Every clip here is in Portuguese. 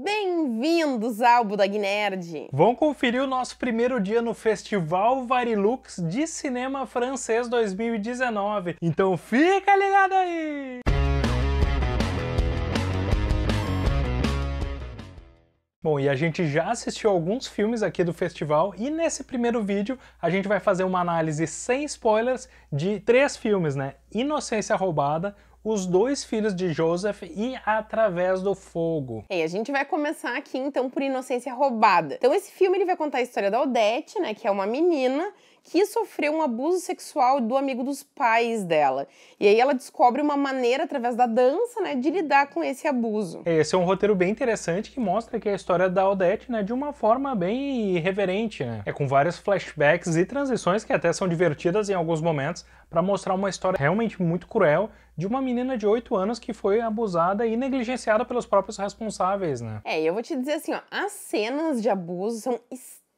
Bem-vindos ao Budog Nerd! Vão conferir o nosso primeiro dia no Festival Varilux de Cinema Francês 2019. Então fica ligado aí! Bom, e a gente já assistiu alguns filmes aqui do festival e nesse primeiro vídeo a gente vai fazer uma análise sem spoilers de três filmes, né? Inocência Roubada, os dois filhos de Joseph e Através do Fogo. E a gente vai começar aqui então por Inocência Roubada. Então esse filme ele vai contar a história da Odete, né, que é uma menina que sofreu um abuso sexual do amigo dos pais dela. E aí ela descobre uma maneira, através da dança, né, de lidar com esse abuso. Esse é um roteiro bem interessante que mostra que a história da Odette, né, de uma forma bem irreverente, né? É com vários flashbacks e transições que até são divertidas em alguns momentos para mostrar uma história realmente muito cruel de uma menina de 8 anos que foi abusada e negligenciada pelos próprios responsáveis, né? É, eu vou te dizer assim, ó, as cenas de abuso são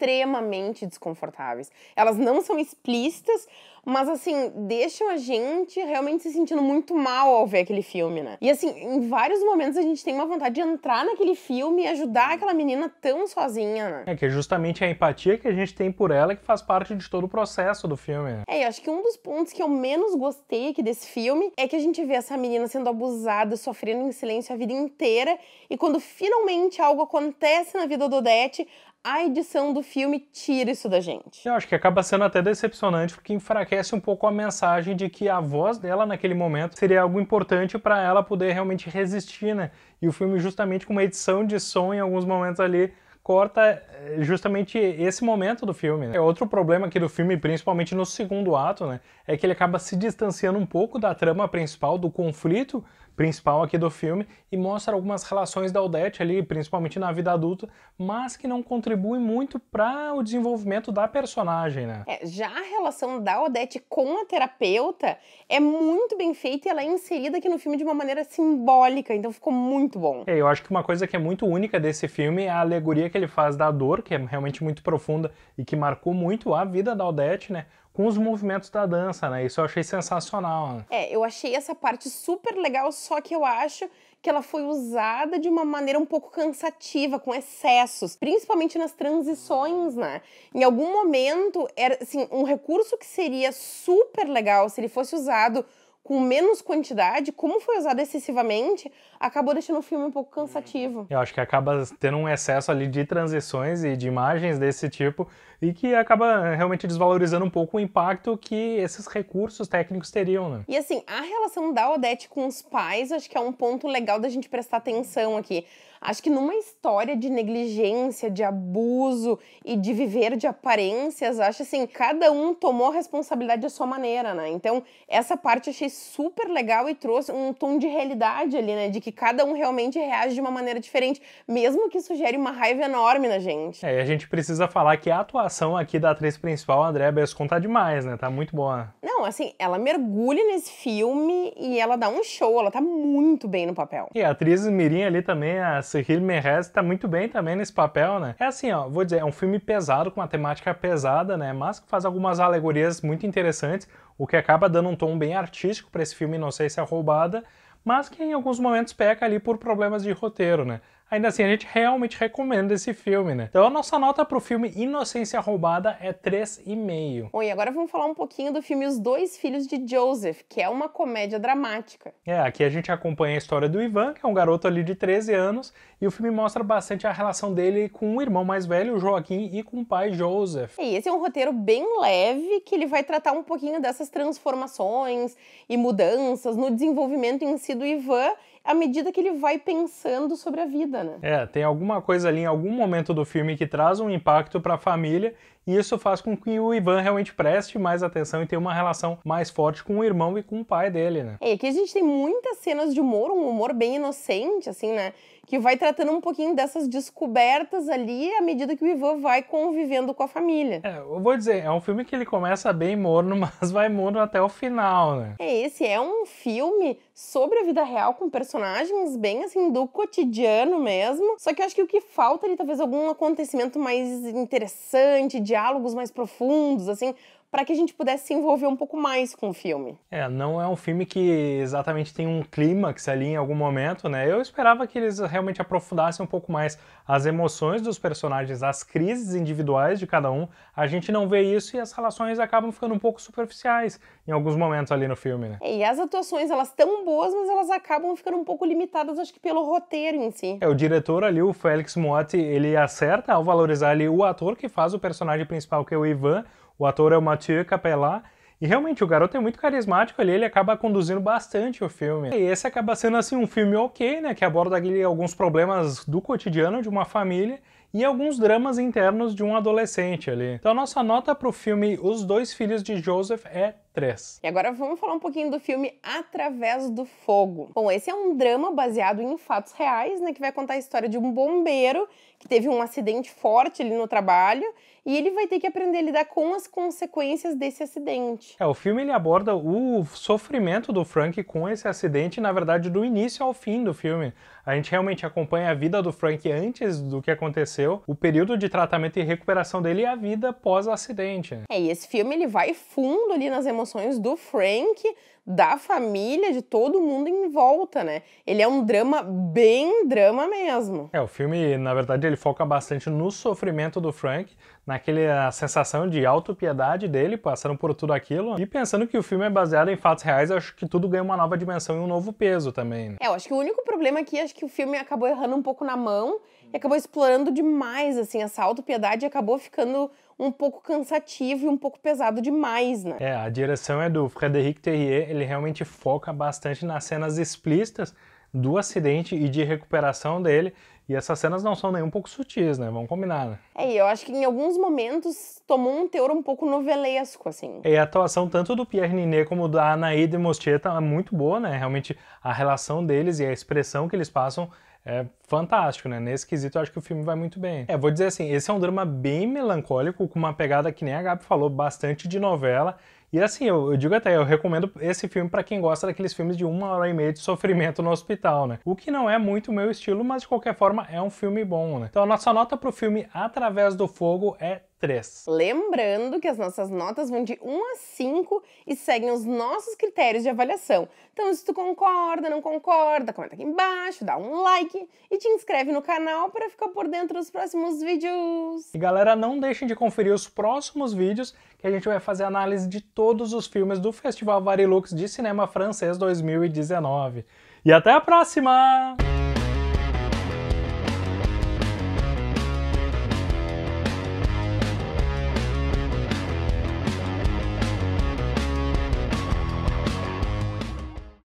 extremamente desconfortáveis. Elas não são explícitas, mas assim, deixam a gente realmente se sentindo muito mal ao ver aquele filme, né? E assim, em vários momentos a gente tem uma vontade de entrar naquele filme e ajudar uhum. aquela menina tão sozinha, né? É que é justamente a empatia que a gente tem por ela que faz parte de todo o processo do filme. Né? É, e acho que um dos pontos que eu menos gostei aqui desse filme é que a gente vê essa menina sendo abusada, sofrendo em silêncio a vida inteira, e quando finalmente algo acontece na vida do Odete, a edição do filme tira isso da gente. Eu acho que acaba sendo até decepcionante porque enfraquece enfraquece um pouco a mensagem de que a voz dela naquele momento seria algo importante para ela poder realmente resistir, né? E o filme, justamente com uma edição de som em alguns momentos ali, corta eh, justamente esse momento do filme. Né? É outro problema aqui do filme, principalmente no segundo ato, né, é que ele acaba se distanciando um pouco da trama principal, do conflito principal aqui do filme e mostra algumas relações da Odette ali, principalmente na vida adulta, mas que não contribuem muito para o desenvolvimento da personagem, né? É, já a relação da Odette com a terapeuta é muito bem feita e ela é inserida aqui no filme de uma maneira simbólica, então ficou muito bom. É, eu acho que uma coisa que é muito única desse filme é a alegoria que ele faz da dor, que é realmente muito profunda e que marcou muito a vida da Odette né? com os movimentos da dança, né? Isso eu achei sensacional. Né? É, eu achei essa parte super legal, só que eu acho que ela foi usada de uma maneira um pouco cansativa, com excessos, principalmente nas transições, né? Em algum momento, era assim, um recurso que seria super legal se ele fosse usado com menos quantidade, como foi usado excessivamente, acabou deixando o filme um pouco cansativo. Eu acho que acaba tendo um excesso ali de transições e de imagens desse tipo e que acaba realmente desvalorizando um pouco o impacto que esses recursos técnicos teriam, né? E assim, a relação da Odete com os pais, acho que é um ponto legal da gente prestar atenção aqui. Acho que numa história de negligência, de abuso e de viver de aparências, acho assim, cada um tomou a responsabilidade da sua maneira, né? Então, essa parte achei super legal e trouxe um tom de realidade ali, né? De que que cada um realmente reage de uma maneira diferente, mesmo que isso gere uma raiva enorme na gente. É, e a gente precisa falar que a atuação aqui da atriz principal, Andréa Bescon, tá demais, né? Tá muito boa. Não, assim, ela mergulha nesse filme e ela dá um show, ela tá muito bem no papel. E a atriz mirim ali também, a Cyril Merez, tá muito bem também nesse papel, né? É assim, ó, vou dizer, é um filme pesado, com uma temática pesada, né? Mas que faz algumas alegorias muito interessantes, o que acaba dando um tom bem artístico para esse filme, não sei se é roubada, mas que em alguns momentos peca ali por problemas de roteiro, né? ainda assim a gente realmente recomenda esse filme, né? Então a nossa nota pro filme Inocência Roubada é 3,5. Bom, e agora vamos falar um pouquinho do filme Os Dois Filhos de Joseph, que é uma comédia dramática. É, aqui a gente acompanha a história do Ivan, que é um garoto ali de 13 anos, e o filme mostra bastante a relação dele com o irmão mais velho, Joaquim, e com o pai, Joseph. E esse é um roteiro bem leve, que ele vai tratar um pouquinho dessas transformações e mudanças no desenvolvimento em si do Ivan à medida que ele vai pensando sobre a vida, né? É, tem alguma coisa ali em algum momento do filme que traz um impacto para a família e isso faz com que o Ivan realmente preste mais atenção e tenha uma relação mais forte com o irmão e com o pai dele, né? É, aqui a gente tem muitas cenas de humor, um humor bem inocente, assim, né? Que vai tratando um pouquinho dessas descobertas ali à medida que o Ivan vai convivendo com a família. É, eu vou dizer, é um filme que ele começa bem morno, mas vai morno até o final, né? É, esse é um filme sobre a vida real, com personagens bem assim do cotidiano mesmo. Só que eu acho que o que falta ali, talvez algum acontecimento mais interessante, diálogos mais profundos, assim, para que a gente pudesse se envolver um pouco mais com o filme. É, não é um filme que exatamente tem um clímax ali em algum momento, né? Eu esperava que eles realmente aprofundassem um pouco mais as emoções dos personagens, as crises individuais de cada um. A gente não vê isso e as relações acabam ficando um pouco superficiais em alguns momentos ali no filme, né? É, e as atuações, elas tão boas, mas elas acabam ficando um pouco limitadas, acho que pelo roteiro em si. É, o diretor ali, o Félix Motti, ele acerta ao valorizar ali o ator que faz o personagem principal, que é o Ivan, o ator é o Mathieu Capellat. E realmente, o garoto é muito carismático ali, ele acaba conduzindo bastante o filme. E esse acaba sendo, assim, um filme ok, né? Que aborda ali alguns problemas do cotidiano de uma família e alguns dramas internos de um adolescente ali. Então, a nossa nota para o filme Os Dois Filhos de Joseph é 3. E agora vamos falar um pouquinho do filme Através do Fogo. Bom, esse é um drama baseado em fatos reais, né, que vai contar a história de um bombeiro que teve um acidente forte ali no trabalho e ele vai ter que aprender a lidar com as consequências desse acidente. É, o filme ele aborda o sofrimento do Frank com esse acidente, na verdade, do início ao fim do filme. A gente realmente acompanha a vida do Frank antes do que aconteceu, o período de tratamento e recuperação dele e a vida pós acidente. É, e esse filme ele vai fundo ali nas emoções do Frank, da família, de todo mundo em volta, né? Ele é um drama bem drama mesmo. É, o filme, na verdade, ele foca bastante no sofrimento do Frank, naquela sensação de autopiedade dele, passando por tudo aquilo. E pensando que o filme é baseado em fatos reais, acho que tudo ganha uma nova dimensão e um novo peso também. Né? É, eu acho que o único problema aqui, acho que o filme acabou errando um pouco na mão, e acabou explorando demais, assim, essa autopiedade acabou ficando um pouco cansativo e um pouco pesado demais, né? É, a direção é do Frederic Terrier, ele realmente foca bastante nas cenas explícitas, do acidente e de recuperação dele. E essas cenas não são nem um pouco sutis, né? Vamos combinar, né? É, eu acho que em alguns momentos tomou um teor um pouco novelesco, assim. É, e a atuação tanto do Pierre Ninet como da Anaíde Mostier é muito boa, né? Realmente a relação deles e a expressão que eles passam é fantástico, né? Nesse quesito, eu acho que o filme vai muito bem. É, vou dizer assim, esse é um drama bem melancólico, com uma pegada que nem a Gabi falou, bastante de novela. E assim, eu, eu digo até, eu recomendo esse filme para quem gosta daqueles filmes de uma hora e meia de sofrimento no hospital, né? O que não é muito o meu estilo, mas de qualquer forma é um filme bom, né? Então a nossa nota pro filme Através do Fogo é 3. Lembrando que as nossas notas vão de 1 a 5 e seguem os nossos critérios de avaliação. Então, se tu concorda, não concorda, comenta aqui embaixo, dá um like e te inscreve no canal para ficar por dentro dos próximos vídeos. E galera, não deixem de conferir os próximos vídeos que a gente vai fazer análise de todos os filmes do Festival Varilux de Cinema Francês 2019. E até a próxima!